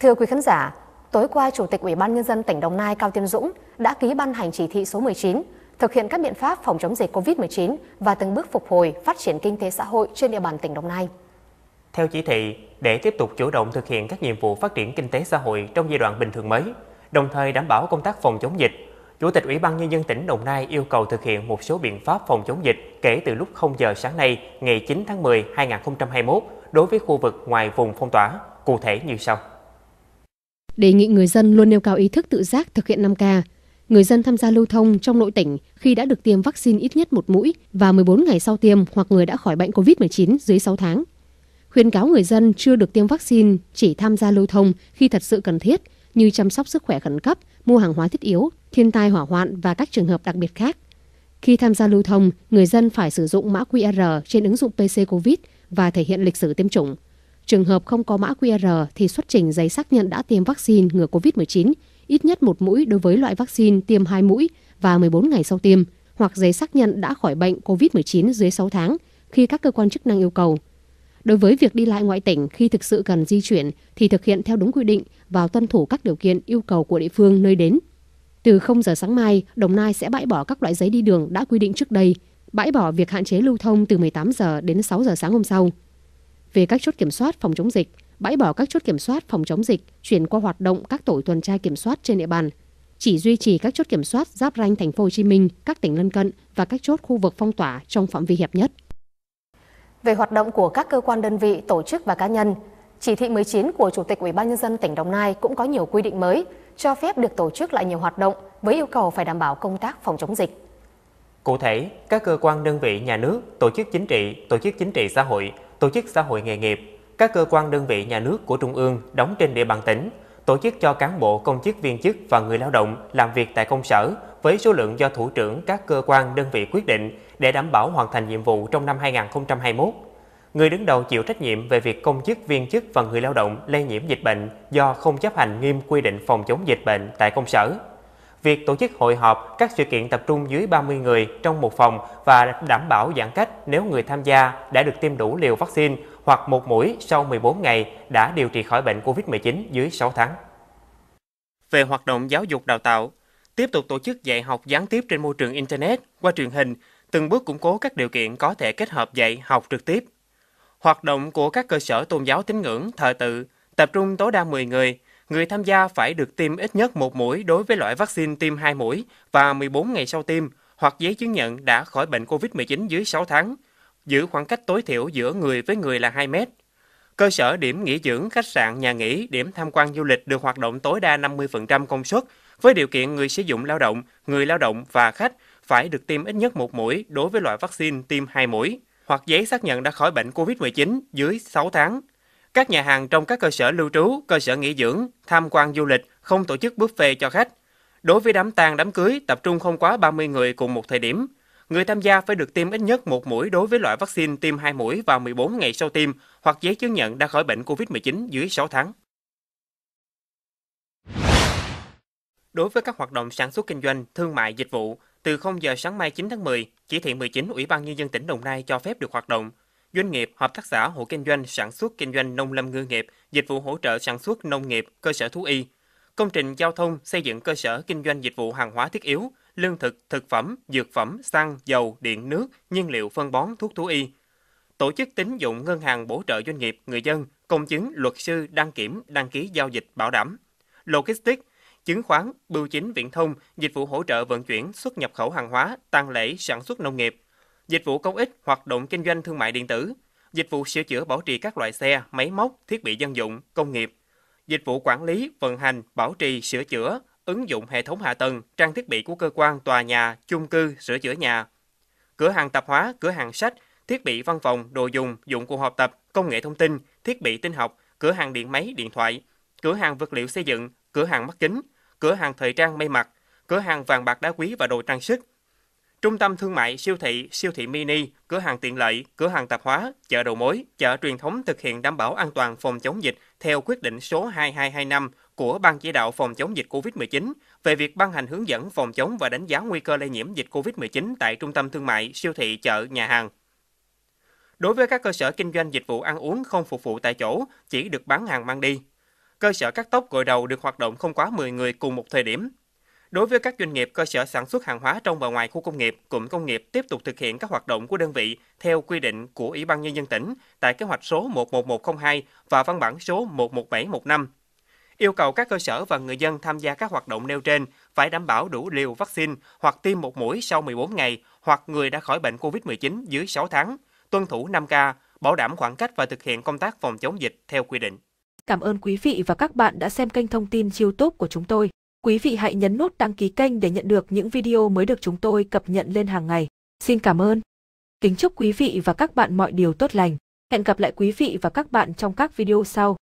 Thưa quý khán giả, tối qua Chủ tịch Ủy ban nhân dân tỉnh Đồng Nai Cao Tiến Dũng đã ký ban hành chỉ thị số 19 thực hiện các biện pháp phòng chống dịch COVID-19 và từng bước phục hồi phát triển kinh tế xã hội trên địa bàn tỉnh Đồng Nai. Theo chỉ thị, để tiếp tục chủ động thực hiện các nhiệm vụ phát triển kinh tế xã hội trong giai đoạn bình thường mới, đồng thời đảm bảo công tác phòng chống dịch, Chủ tịch Ủy ban nhân dân tỉnh Đồng Nai yêu cầu thực hiện một số biện pháp phòng chống dịch kể từ lúc 0 giờ sáng nay, ngày 9 tháng 10, 2021 đối với khu vực ngoài vùng phong tỏa, cụ thể như sau đề nghị người dân luôn nêu cao ý thức tự giác thực hiện 5K. Người dân tham gia lưu thông trong nội tỉnh khi đã được tiêm vaccine ít nhất một mũi và 14 ngày sau tiêm hoặc người đã khỏi bệnh COVID-19 dưới 6 tháng. Khuyên cáo người dân chưa được tiêm vaccine chỉ tham gia lưu thông khi thật sự cần thiết như chăm sóc sức khỏe khẩn cấp, mua hàng hóa thiết yếu, thiên tai hỏa hoạn và các trường hợp đặc biệt khác. Khi tham gia lưu thông, người dân phải sử dụng mã QR trên ứng dụng PC Covid và thể hiện lịch sử tiêm chủng. Trường hợp không có mã QR thì xuất trình giấy xác nhận đã tiêm vaccine ngừa COVID-19, ít nhất một mũi đối với loại vaccine tiêm hai mũi và 14 ngày sau tiêm, hoặc giấy xác nhận đã khỏi bệnh COVID-19 dưới 6 tháng khi các cơ quan chức năng yêu cầu. Đối với việc đi lại ngoại tỉnh khi thực sự cần di chuyển thì thực hiện theo đúng quy định và tuân thủ các điều kiện yêu cầu của địa phương nơi đến. Từ 0 giờ sáng mai, Đồng Nai sẽ bãi bỏ các loại giấy đi đường đã quy định trước đây, bãi bỏ việc hạn chế lưu thông từ 18 giờ đến 6 giờ sáng hôm sau về các chốt kiểm soát phòng chống dịch, bãi bỏ các chốt kiểm soát phòng chống dịch, chuyển qua hoạt động các tổ tuần tra kiểm soát trên địa bàn, chỉ duy trì các chốt kiểm soát giáp ranh thành phố Hồ Chí Minh, các tỉnh lân cận và các chốt khu vực phong tỏa trong phạm vi hẹp nhất. Về hoạt động của các cơ quan đơn vị, tổ chức và cá nhân, chỉ thị 19 của Chủ tịch Ủy ban nhân dân tỉnh Đồng Nai cũng có nhiều quy định mới cho phép được tổ chức lại nhiều hoạt động với yêu cầu phải đảm bảo công tác phòng chống dịch. Cụ thể, các cơ quan đơn vị nhà nước, tổ chức chính trị, tổ chức chính trị xã hội tổ chức xã hội nghề nghiệp, các cơ quan đơn vị nhà nước của Trung ương đóng trên địa bàn tỉnh, tổ chức cho cán bộ, công chức, viên chức và người lao động làm việc tại công sở với số lượng do thủ trưởng các cơ quan đơn vị quyết định để đảm bảo hoàn thành nhiệm vụ trong năm 2021. Người đứng đầu chịu trách nhiệm về việc công chức, viên chức và người lao động lây nhiễm dịch bệnh do không chấp hành nghiêm quy định phòng chống dịch bệnh tại công sở. Việc tổ chức hội họp, các sự kiện tập trung dưới 30 người trong một phòng và đảm bảo giãn cách nếu người tham gia đã được tiêm đủ liều vaccine hoặc một mũi sau 14 ngày đã điều trị khỏi bệnh COVID-19 dưới 6 tháng. Về hoạt động giáo dục đào tạo, tiếp tục tổ chức dạy học gián tiếp trên môi trường Internet qua truyền hình, từng bước củng cố các điều kiện có thể kết hợp dạy học trực tiếp. Hoạt động của các cơ sở tôn giáo tín ngưỡng, thờ tự, tập trung tối đa 10 người, người tham gia phải được tiêm ít nhất một mũi đối với loại vaccine tiêm 2 mũi và 14 ngày sau tiêm hoặc giấy chứng nhận đã khỏi bệnh COVID-19 dưới 6 tháng, giữ khoảng cách tối thiểu giữa người với người là 2 mét. Cơ sở điểm nghỉ dưỡng, khách sạn, nhà nghỉ, điểm tham quan du lịch được hoạt động tối đa 50% công suất với điều kiện người sử dụng lao động, người lao động và khách phải được tiêm ít nhất một mũi đối với loại vaccine tiêm 2 mũi hoặc giấy xác nhận đã khỏi bệnh COVID-19 dưới 6 tháng. Các nhà hàng trong các cơ sở lưu trú, cơ sở nghỉ dưỡng, tham quan du lịch không tổ chức buffet cho khách. Đối với đám tang đám cưới tập trung không quá 30 người cùng một thời điểm, người tham gia phải được tiêm ít nhất một mũi đối với loại vaccine tiêm hai mũi vào 14 ngày sau tiêm hoặc giấy chứng nhận đã khỏi bệnh COVID-19 dưới 6 tháng. Đối với các hoạt động sản xuất kinh doanh, thương mại, dịch vụ, từ 0 giờ sáng mai 9 tháng 10, chỉ thị 19 Ủy ban Nhân dân tỉnh Đồng Nai cho phép được hoạt động, doanh nghiệp, hợp tác xã, hộ kinh doanh sản xuất kinh doanh nông lâm ngư nghiệp, dịch vụ hỗ trợ sản xuất nông nghiệp, cơ sở thú y, công trình giao thông, xây dựng cơ sở kinh doanh dịch vụ hàng hóa thiết yếu, lương thực, thực phẩm, dược phẩm, xăng, dầu, điện, nước, nhiên liệu phân bón, thuốc thú y. Tổ chức tín dụng ngân hàng hỗ trợ doanh nghiệp, người dân, công chứng, luật sư, đăng kiểm, đăng ký giao dịch bảo đảm. Logistics, chứng khoán, bưu chính viễn thông, dịch vụ hỗ trợ vận chuyển, xuất nhập khẩu hàng hóa, tăng lễ, sản xuất nông nghiệp, dịch vụ công ích, hoạt động kinh doanh thương mại điện tử, dịch vụ sửa chữa bảo trì các loại xe, máy móc, thiết bị dân dụng, công nghiệp, dịch vụ quản lý, vận hành, bảo trì, sửa chữa, ứng dụng hệ thống hạ tầng, trang thiết bị của cơ quan, tòa nhà, chung cư, sửa chữa nhà, cửa hàng tạp hóa, cửa hàng sách, thiết bị văn phòng, đồ dùng, dụng cụ học tập, công nghệ thông tin, thiết bị tin học, cửa hàng điện máy, điện thoại, cửa hàng vật liệu xây dựng, cửa hàng mắt kính, cửa hàng thời trang may mặc, cửa hàng vàng bạc đá quý và đồ trang sức, Trung tâm thương mại, siêu thị, siêu thị mini, cửa hàng tiện lợi, cửa hàng tạp hóa, chợ đầu mối, chợ truyền thống thực hiện đảm bảo an toàn phòng chống dịch theo quyết định số 2225 của Ban chỉ đạo phòng chống dịch COVID-19 về việc ban hành hướng dẫn phòng chống và đánh giá nguy cơ lây nhiễm dịch COVID-19 tại trung tâm thương mại, siêu thị, chợ, nhà hàng. Đối với các cơ sở kinh doanh dịch vụ ăn uống không phục vụ tại chỗ, chỉ được bán hàng mang đi. Cơ sở cắt tóc gội đầu được hoạt động không quá 10 người cùng một thời điểm, Đối với các doanh nghiệp cơ sở sản xuất hàng hóa trong và ngoài khu công nghiệp, cụm công nghiệp tiếp tục thực hiện các hoạt động của đơn vị theo quy định của Ủy ban nhân dân tỉnh tại kế hoạch số 11102 và văn bản số 11715. Yêu cầu các cơ sở và người dân tham gia các hoạt động nêu trên phải đảm bảo đủ liều vaccine hoặc tiêm một mũi sau 14 ngày hoặc người đã khỏi bệnh COVID-19 dưới 6 tháng, tuân thủ 5K, bảo đảm khoảng cách và thực hiện công tác phòng chống dịch theo quy định. Cảm ơn quý vị và các bạn đã xem kênh thông tin YouTube của chúng tôi. Quý vị hãy nhấn nút đăng ký kênh để nhận được những video mới được chúng tôi cập nhật lên hàng ngày. Xin cảm ơn. Kính chúc quý vị và các bạn mọi điều tốt lành. Hẹn gặp lại quý vị và các bạn trong các video sau.